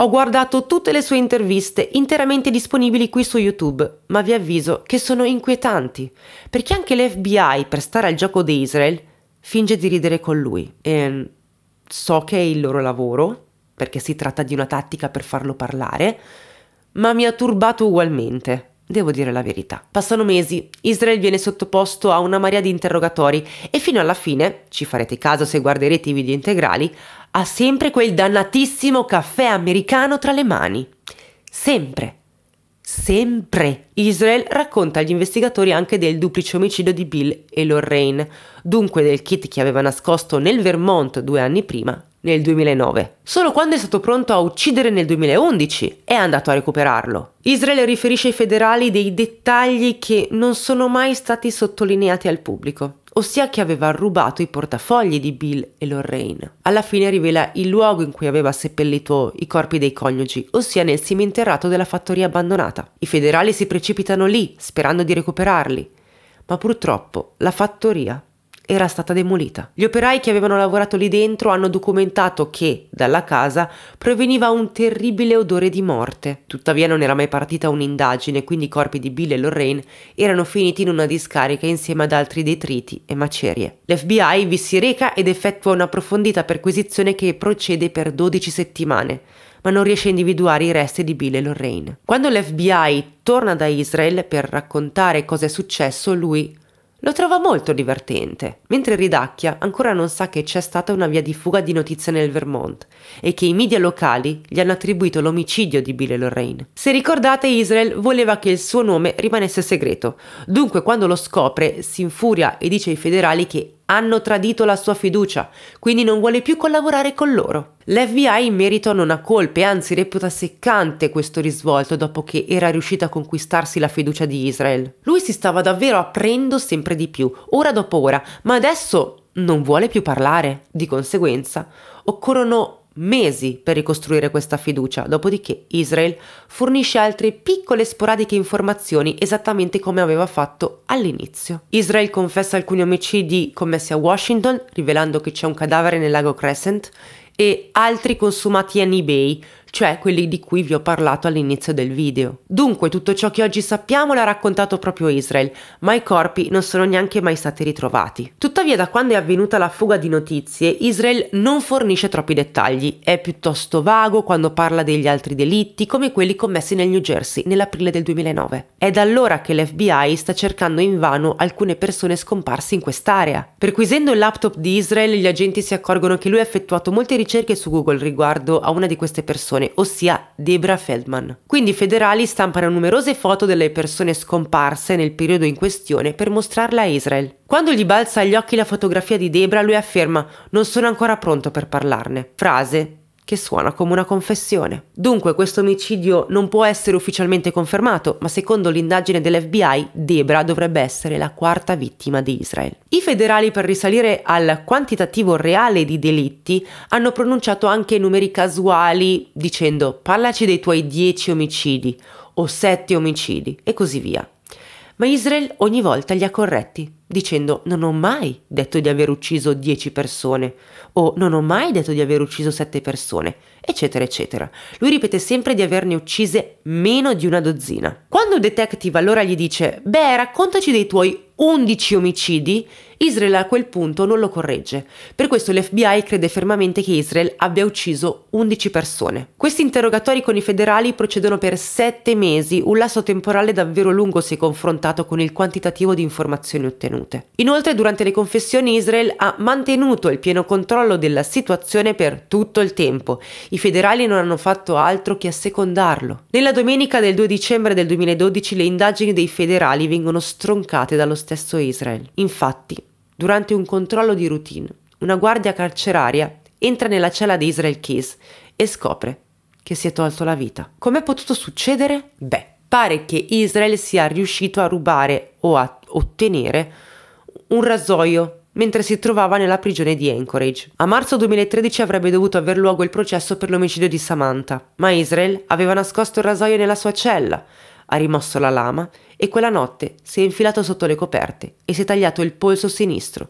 Ho guardato tutte le sue interviste interamente disponibili qui su YouTube, ma vi avviso che sono inquietanti, perché anche l'FBI, per stare al gioco di Israel, finge di ridere con lui. E ehm, so che è il loro lavoro, perché si tratta di una tattica per farlo parlare, ma mi ha turbato ugualmente. Devo dire la verità. Passano mesi, Israel viene sottoposto a una marea di interrogatori e fino alla fine, ci farete caso se guarderete i video integrali, ha sempre quel dannatissimo caffè americano tra le mani. Sempre. Sempre. Israel racconta agli investigatori anche del duplice omicidio di Bill e Lorraine, dunque del kit che aveva nascosto nel Vermont due anni prima nel 2009. Solo quando è stato pronto a uccidere nel 2011 è andato a recuperarlo. Israele riferisce ai federali dei dettagli che non sono mai stati sottolineati al pubblico, ossia che aveva rubato i portafogli di Bill e Lorraine. Alla fine rivela il luogo in cui aveva seppellito i corpi dei coniugi, ossia nel seminterrato della fattoria abbandonata. I federali si precipitano lì, sperando di recuperarli, ma purtroppo la fattoria era stata demolita. Gli operai che avevano lavorato lì dentro hanno documentato che dalla casa proveniva un terribile odore di morte. Tuttavia non era mai partita un'indagine, quindi i corpi di Bill e Lorraine erano finiti in una discarica insieme ad altri detriti e macerie. L'FBI vi si reca ed effettua un'approfondita perquisizione che procede per 12 settimane ma non riesce a individuare i resti di Bill e Lorraine. Quando l'FBI torna da Israel per raccontare cosa è successo, lui lo trova molto divertente, mentre Ridacchia ancora non sa che c'è stata una via di fuga di notizie nel Vermont e che i media locali gli hanno attribuito l'omicidio di Bill Lorraine. Se ricordate, Israel voleva che il suo nome rimanesse segreto, dunque quando lo scopre si infuria e dice ai federali che hanno tradito la sua fiducia, quindi non vuole più collaborare con loro. L'FBI in merito non ha colpe, anzi reputa seccante questo risvolto dopo che era riuscito a conquistarsi la fiducia di Israel. Lui si stava davvero aprendo sempre di più, ora dopo ora, ma adesso non vuole più parlare. Di conseguenza, occorrono mesi per ricostruire questa fiducia, dopodiché Israel fornisce altre piccole sporadiche informazioni esattamente come aveva fatto all'inizio. Israel confessa alcuni omicidi commessi a Washington, rivelando che c'è un cadavere nel lago Crescent, e altri consumati a eBay, cioè quelli di cui vi ho parlato all'inizio del video. Dunque tutto ciò che oggi sappiamo l'ha raccontato proprio Israel, ma i corpi non sono neanche mai stati ritrovati. Tuttavia da quando è avvenuta la fuga di notizie, Israel non fornisce troppi dettagli, è piuttosto vago quando parla degli altri delitti come quelli commessi nel New Jersey nell'aprile del 2009. È da allora che l'FBI sta cercando invano alcune persone scomparse in quest'area. Perquisendo il laptop di Israel, gli agenti si accorgono che lui ha effettuato molte ricerche su Google riguardo a una di queste persone persone, ossia Debra Feldman. Quindi i federali stampano numerose foto delle persone scomparse nel periodo in questione per mostrarle a Israel. Quando gli balza agli occhi la fotografia di Debra, lui afferma: Non sono ancora pronto per parlarne. Frase che suona come una confessione. Dunque questo omicidio non può essere ufficialmente confermato, ma secondo l'indagine dell'FBI Debra dovrebbe essere la quarta vittima di Israel. I federali per risalire al quantitativo reale di delitti hanno pronunciato anche numeri casuali dicendo parlaci dei tuoi 10 omicidi o 7 omicidi e così via ma Israel ogni volta li ha corretti, dicendo non ho mai detto di aver ucciso 10 persone o non ho mai detto di aver ucciso 7 persone, eccetera, eccetera. Lui ripete sempre di averne uccise meno di una dozzina. Quando il Detective allora gli dice, beh, raccontaci dei tuoi 11 omicidi, Israel a quel punto non lo corregge. Per questo l'FBI crede fermamente che Israel abbia ucciso 11 persone. Questi interrogatori con i federali procedono per 7 mesi, un lasso temporale davvero lungo se confrontato con il quantitativo di informazioni ottenute. Inoltre durante le confessioni Israel ha mantenuto il pieno controllo della situazione per tutto il tempo. I federali non hanno fatto altro che assecondarlo. Nella domenica del 2 dicembre del 2012 le indagini dei federali vengono stroncate dallo Stato stesso Israel. Infatti, durante un controllo di routine, una guardia carceraria entra nella cella di Israel Keys e scopre che si è tolto la vita. Com'è potuto succedere? Beh, pare che Israel sia riuscito a rubare o a ottenere un rasoio mentre si trovava nella prigione di Anchorage. A marzo 2013 avrebbe dovuto aver luogo il processo per l'omicidio di Samantha, ma Israel aveva nascosto il rasoio nella sua cella, ha rimosso la lama e quella notte si è infilato sotto le coperte e si è tagliato il polso sinistro.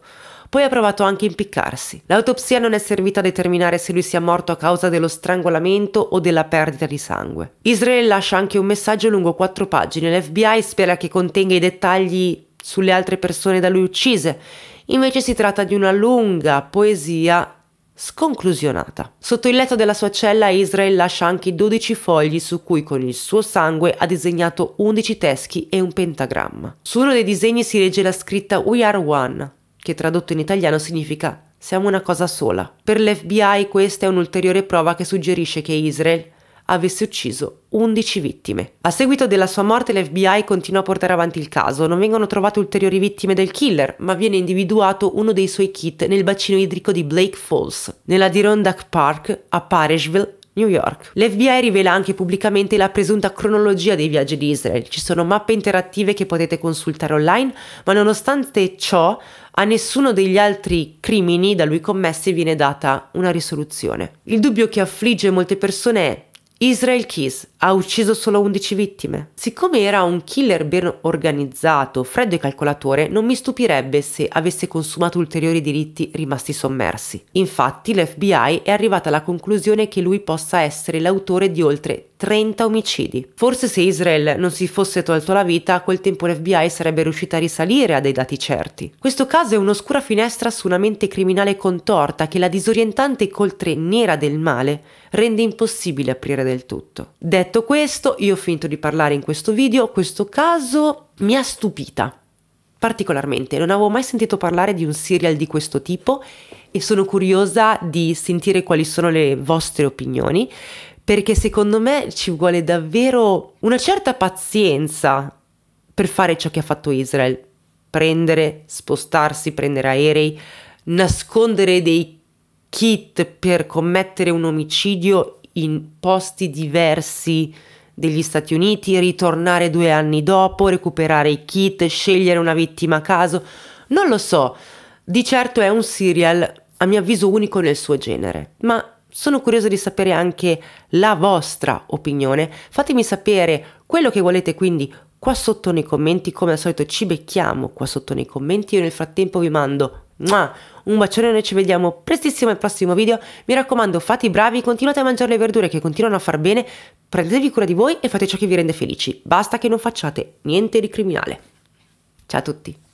Poi ha provato anche a impiccarsi. L'autopsia non è servita a determinare se lui sia morto a causa dello strangolamento o della perdita di sangue. Israel lascia anche un messaggio lungo quattro pagine. L'FBI spera che contenga i dettagli sulle altre persone da lui uccise. Invece si tratta di una lunga poesia sconclusionata. Sotto il letto della sua cella Israel lascia anche 12 fogli su cui con il suo sangue ha disegnato 11 teschi e un pentagramma. Su uno dei disegni si legge la scritta We are one, che tradotto in italiano significa siamo una cosa sola. Per l'FBI questa è un'ulteriore prova che suggerisce che Israel avesse ucciso 11 vittime. A seguito della sua morte l'FBI continua a portare avanti il caso, non vengono trovate ulteriori vittime del killer, ma viene individuato uno dei suoi kit nel bacino idrico di Blake Falls, nella Dirondack Park a Parishville, New York. L'FBI rivela anche pubblicamente la presunta cronologia dei viaggi di Israel. Ci sono mappe interattive che potete consultare online, ma nonostante ciò a nessuno degli altri crimini da lui commessi viene data una risoluzione. Il dubbio che affligge molte persone è Израиль Киз. ha ucciso solo 11 vittime. Siccome era un killer ben organizzato, freddo e calcolatore, non mi stupirebbe se avesse consumato ulteriori diritti rimasti sommersi. Infatti l'FBI è arrivata alla conclusione che lui possa essere l'autore di oltre 30 omicidi. Forse se Israel non si fosse tolto la vita, a quel tempo l'FBI sarebbe riuscita a risalire a dei dati certi. Questo caso è un'oscura finestra su una mente criminale contorta che la disorientante coltre nera del male rende impossibile aprire del tutto. Detto Detto questo, io ho finito di parlare in questo video, questo caso mi ha stupita particolarmente, non avevo mai sentito parlare di un serial di questo tipo e sono curiosa di sentire quali sono le vostre opinioni, perché secondo me ci vuole davvero una certa pazienza per fare ciò che ha fatto Israel, prendere, spostarsi, prendere aerei, nascondere dei kit per commettere un omicidio in posti diversi degli Stati Uniti, ritornare due anni dopo, recuperare i kit, scegliere una vittima a caso. Non lo so, di certo è un serial a mio avviso unico nel suo genere, ma sono curiosa di sapere anche la vostra opinione. Fatemi sapere quello che volete quindi qua sotto nei commenti, come al solito ci becchiamo qua sotto nei commenti. Io nel frattempo vi mando un bacione, noi ci vediamo prestissimo al prossimo video. Mi raccomando, fate i bravi, continuate a mangiare le verdure che continuano a far bene, prendetevi cura di voi e fate ciò che vi rende felici. Basta che non facciate niente di criminale. Ciao a tutti!